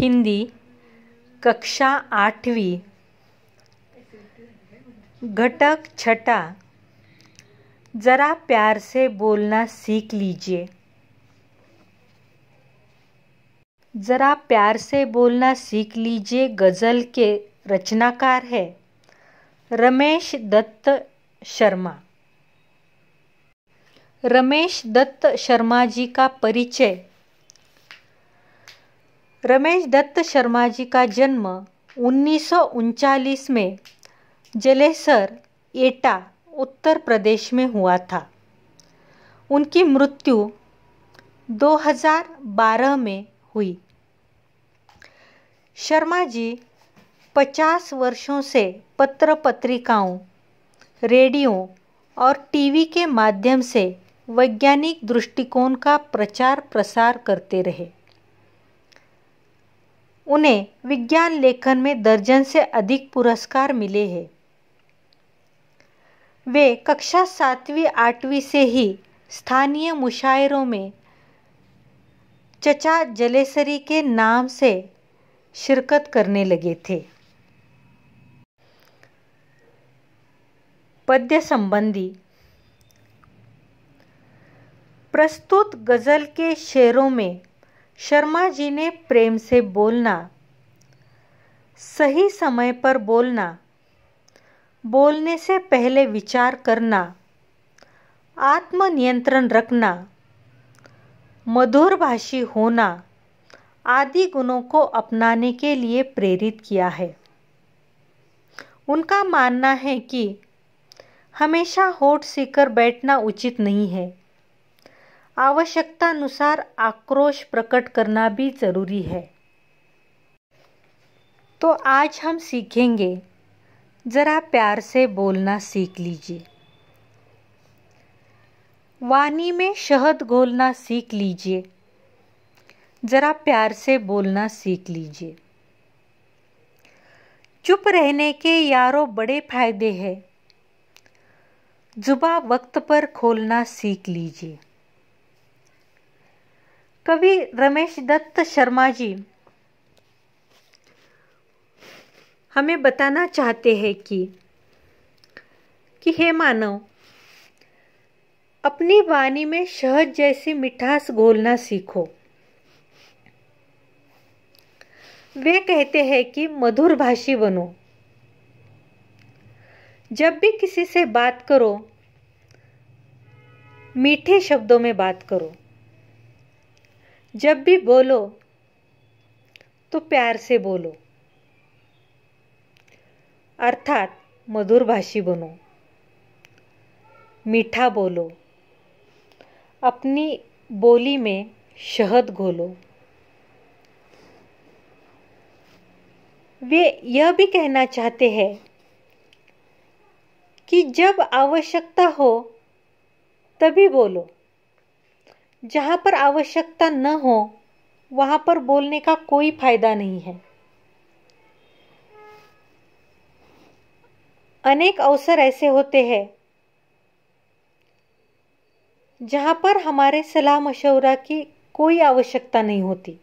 हिंदी कक्षा आठवीं घटक छठा ज़रा प्यार से बोलना सीख लीजिए ज़रा प्यार से बोलना सीख लीजिए गज़ल के रचनाकार है रमेश दत्त शर्मा रमेश दत्त शर्मा जी का परिचय रमेश दत्त शर्मा जी का जन्म उन्नीस में जलेसर एटा उत्तर प्रदेश में हुआ था उनकी मृत्यु 2012 में हुई शर्मा जी 50 वर्षों से पत्र पत्रिकाओं रेडियो और टीवी के माध्यम से वैज्ञानिक दृष्टिकोण का प्रचार प्रसार करते रहे उन्हें विज्ञान लेखन में दर्जन से अधिक पुरस्कार मिले हैं वे कक्षा सातवीं आठवीं से ही स्थानीय मुशायरों में चचा जलेसरी के नाम से शिरकत करने लगे थे पद्य संबंधी प्रस्तुत गज़ल के शेरों में शर्मा जी ने प्रेम से बोलना सही समय पर बोलना बोलने से पहले विचार करना आत्मनियंत्रण रखना मधुर भाषी होना आदि गुणों को अपनाने के लिए प्रेरित किया है उनका मानना है कि हमेशा होठ सीकर बैठना उचित नहीं है आवश्यकता अनुसार आक्रोश प्रकट करना भी ज़रूरी है तो आज हम सीखेंगे ज़रा प्यार से बोलना सीख लीजिए वाणी में शहद घोलना सीख लीजिए ज़रा प्यार से बोलना सीख लीजिए चुप रहने के यारों बड़े फायदे हैं जुबा वक्त पर खोलना सीख लीजिए कवि रमेश दत्त शर्मा जी हमें बताना चाहते हैं कि कि हे मानव अपनी वाणी में शहद जैसी मिठास घोलना सीखो वे कहते हैं कि मधुर भाषी बनो जब भी किसी से बात करो मीठे शब्दों में बात करो जब भी बोलो तो प्यार से बोलो अर्थात मधुर भाषी बनो मीठा बोलो अपनी बोली में शहद घोलो वे यह भी कहना चाहते हैं कि जब आवश्यकता हो तभी बोलो जहाँ पर आवश्यकता न हो वहाँ पर बोलने का कोई फायदा नहीं है अनेक अवसर ऐसे होते हैं जहाँ पर हमारे सलाह मशवरा की कोई आवश्यकता नहीं होती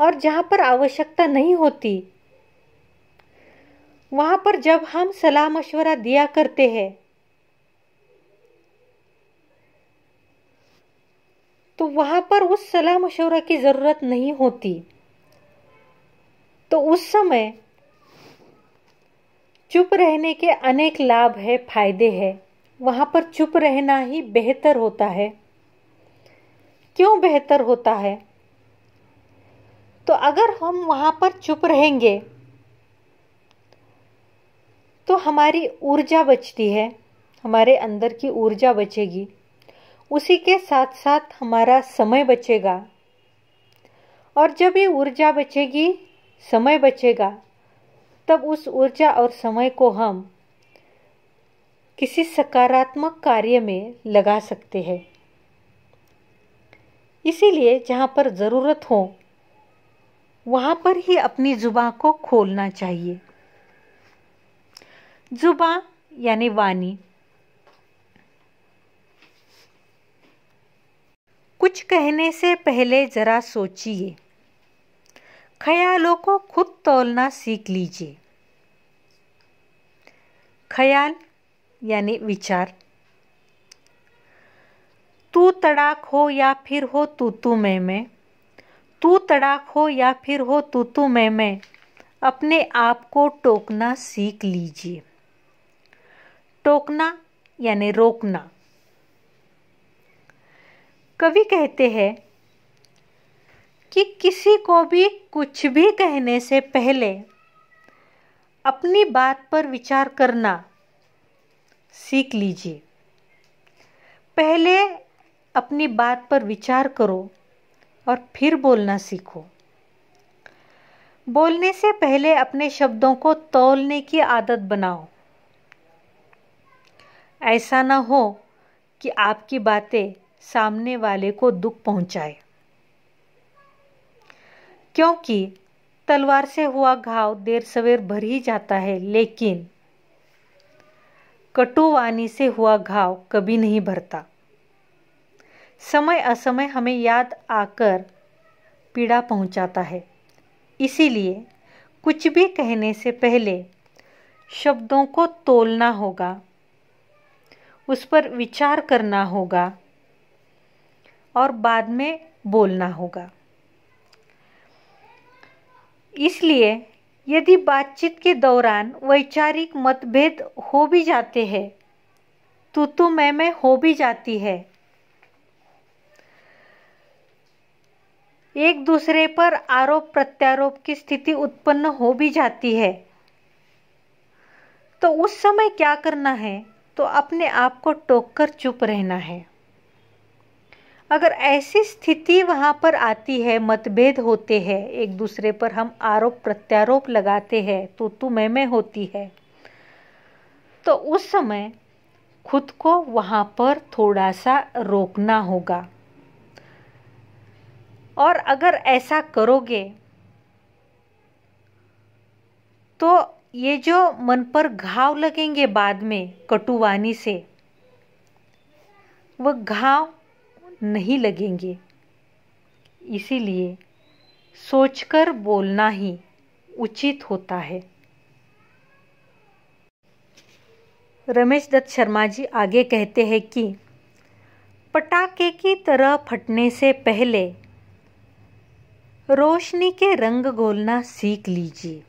और जहाँ पर आवश्यकता नहीं होती वहाँ पर जब हम सलाह मशवरा दिया करते हैं तो वहाँ पर उस सलाह मशवरा की ज़रूरत नहीं होती तो उस समय चुप रहने के अनेक लाभ है फायदे है वहाँ पर चुप रहना ही बेहतर होता है क्यों बेहतर होता है तो अगर हम वहाँ पर चुप रहेंगे तो हमारी ऊर्जा बचती है हमारे अंदर की ऊर्जा बचेगी उसी के साथ साथ हमारा समय बचेगा और जब ये ऊर्जा बचेगी समय बचेगा तब उस ऊर्जा और समय को हम किसी सकारात्मक कार्य में लगा सकते हैं इसीलिए जहाँ पर ज़रूरत हो वहाँ पर ही अपनी जुबा को खोलना चाहिए जुबा यानी वाणी कुछ कहने से पहले ज़रा सोचिए ख्यालों को खुद तोलना सीख लीजिए ख्याल यानी विचार तू तड़ाक हो या फिर हो तू तू मैं मैं तू तड़ाक हो या फिर हो तू तू मैं मैं अपने आप को टोकना सीख लीजिए टोकना यानी रोकना कवि कहते हैं कि किसी को भी कुछ भी कहने से पहले अपनी बात पर विचार करना सीख लीजिए पहले अपनी बात पर विचार करो और फिर बोलना सीखो बोलने से पहले अपने शब्दों को तोलने की आदत बनाओ ऐसा ना हो कि आपकी बातें सामने वाले को दुख पहुंचाए क्योंकि तलवार से हुआ घाव देर सवेर भर ही जाता है लेकिन वाणी से हुआ घाव कभी नहीं भरता समय असमय हमें याद आकर पीड़ा पहुंचाता है इसीलिए कुछ भी कहने से पहले शब्दों को तोलना होगा उस पर विचार करना होगा और बाद में बोलना होगा इसलिए यदि बातचीत के दौरान वैचारिक मतभेद हो भी जाते हैं तो तो मैं मैं हो भी जाती है एक दूसरे पर आरोप प्रत्यारोप की स्थिति उत्पन्न हो भी जाती है तो उस समय क्या करना है तो अपने आप को टोक कर चुप रहना है अगर ऐसी स्थिति वहाँ पर आती है मतभेद होते हैं एक दूसरे पर हम आरोप प्रत्यारोप लगाते हैं तो तू मैं मैं होती है तो उस समय खुद को वहाँ पर थोड़ा सा रोकना होगा और अगर ऐसा करोगे तो ये जो मन पर घाव लगेंगे बाद में कटुवानी से वह घाव नहीं लगेंगे इसीलिए सोचकर बोलना ही उचित होता है रमेश दत्त शर्मा जी आगे कहते हैं कि पटाखे की तरह फटने से पहले रोशनी के रंग घोलना सीख लीजिए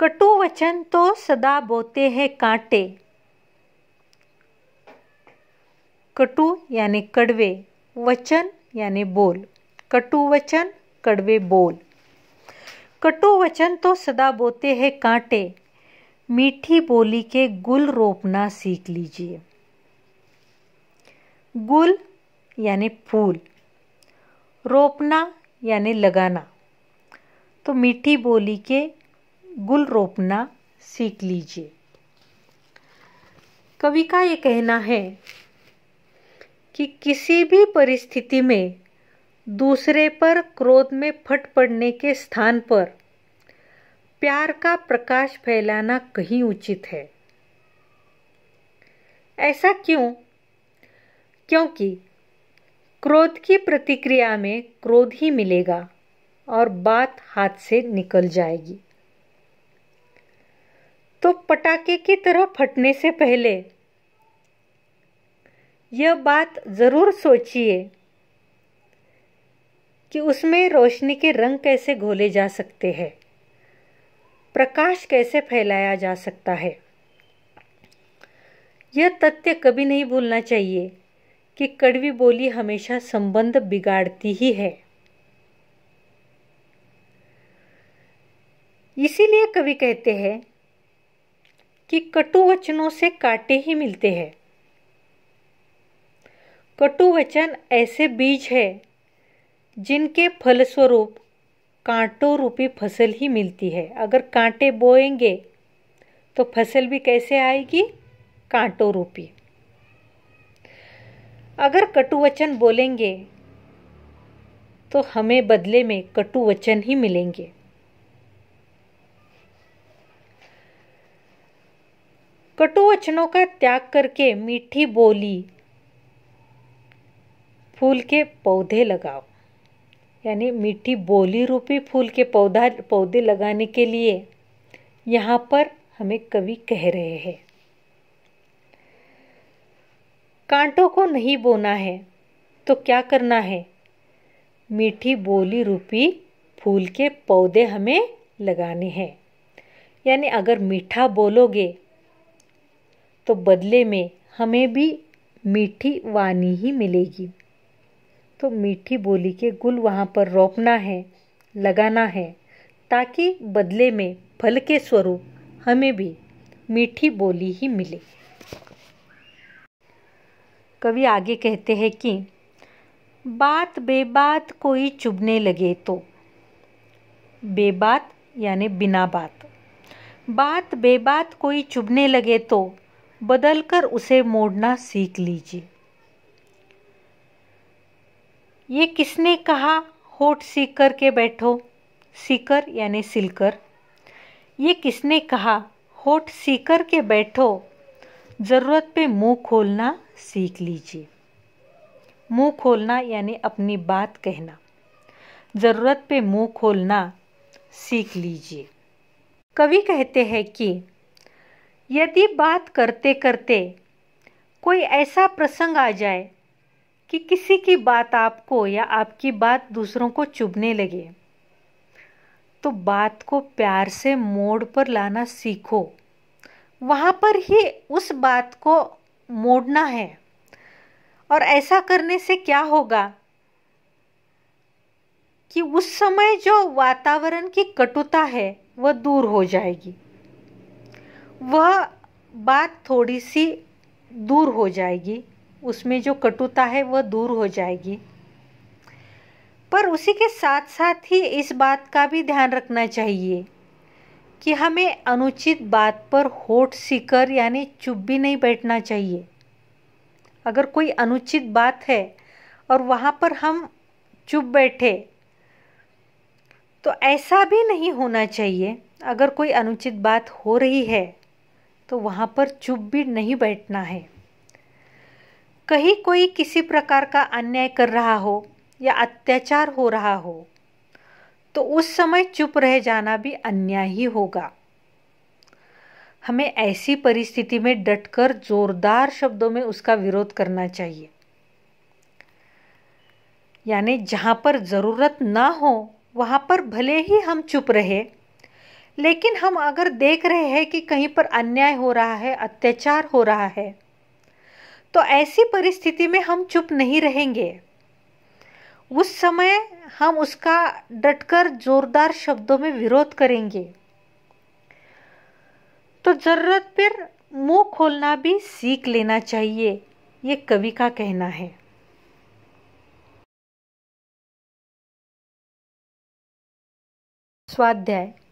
कटु वचन तो सदा बोते हैं कांटे कटु यानी कड़वे वचन यानि बोल कटु वचन कड़वे बोल कटु वचन तो सदा बोते हैं कांटे मीठी बोली के गुल रोपना सीख लीजिए गुल यानी फूल रोपना यानी लगाना तो मीठी बोली के गुल रोपना सीख लीजिए कवि का ये कहना है कि किसी भी परिस्थिति में दूसरे पर क्रोध में फट पड़ने के स्थान पर प्यार का प्रकाश फैलाना कहीं उचित है ऐसा क्यों क्योंकि क्रोध की प्रतिक्रिया में क्रोध ही मिलेगा और बात हाथ से निकल जाएगी तो पटाखे की तरह फटने से पहले यह बात ज़रूर सोचिए कि उसमें रोशनी के रंग कैसे घोले जा सकते हैं प्रकाश कैसे फैलाया जा सकता है यह तथ्य कभी नहीं भूलना चाहिए कि कड़वी बोली हमेशा संबंध बिगाड़ती ही है इसीलिए कवि कहते हैं कि कटु वचनों से काटे ही मिलते हैं कटु वचन ऐसे बीज है जिनके फलस्वरूप कांटों रूपी फसल ही मिलती है अगर कांटे बोएंगे तो फसल भी कैसे आएगी कांटों रूपी अगर कटु वचन बोलेंगे तो हमें बदले में कटु वचन ही मिलेंगे कटु वचनों का त्याग करके मीठी बोली फूल के पौधे लगाओ यानी मीठी बोली रूपी फूल के पौधा पौधे लगाने के लिए यहाँ पर हमें कवि कह रहे हैं कांटों को नहीं बोना है तो क्या करना है मीठी बोली रूपी फूल के पौधे हमें लगाने हैं यानी अगर मीठा बोलोगे तो बदले में हमें भी मीठी वाणी ही मिलेगी तो मीठी बोली के गुल वहाँ पर रोपना है लगाना है ताकि बदले में फल के स्वरूप हमें भी मीठी बोली ही मिले कवि आगे कहते हैं कि बात बेबात कोई चुभने लगे तो बेबात यानी बिना बात बात बेबात कोई चुभने लगे तो बदल कर उसे मोड़ना सीख लीजिए ये किसने कहा होठ सीख कर के बैठो सीकर यानी सिलकर ये किसने कहा होठ सीकर के बैठो ज़रूरत पे मुंह खोलना सीख लीजिए मुंह खोलना यानी अपनी बात कहना ज़रूरत पे मुंह खोलना सीख लीजिए कवि कहते हैं कि यदि बात करते करते कोई ऐसा प्रसंग आ जाए कि किसी की बात आपको या आपकी बात दूसरों को चुभने लगे तो बात को प्यार से मोड़ पर लाना सीखो वहाँ पर ही उस बात को मोड़ना है और ऐसा करने से क्या होगा कि उस समय जो वातावरण की कटुता है वह दूर हो जाएगी वह बात थोड़ी सी दूर हो जाएगी उसमें जो कटुता है वह दूर हो जाएगी पर उसी के साथ साथ ही इस बात का भी ध्यान रखना चाहिए कि हमें अनुचित बात पर होठ सीकर यानी चुप भी नहीं बैठना चाहिए अगर कोई अनुचित बात है और वहाँ पर हम चुप बैठे तो ऐसा भी नहीं होना चाहिए अगर कोई अनुचित बात हो रही है तो वहाँ पर चुप भी नहीं बैठना है कहीं कोई किसी प्रकार का अन्याय कर रहा हो या अत्याचार हो रहा हो तो उस समय चुप रह जाना भी अन्याय ही होगा हमें ऐसी परिस्थिति में डटकर जोरदार शब्दों में उसका विरोध करना चाहिए यानी जहाँ पर ज़रूरत ना हो वहाँ पर भले ही हम चुप रहे लेकिन हम अगर देख रहे हैं कि कहीं पर अन्याय हो रहा है अत्याचार हो रहा है तो ऐसी परिस्थिति में हम चुप नहीं रहेंगे उस समय हम उसका डटकर जोरदार शब्दों में विरोध करेंगे तो ज़रूरत पर मुंह खोलना भी सीख लेना चाहिए ये कवि का कहना है स्वाध्याय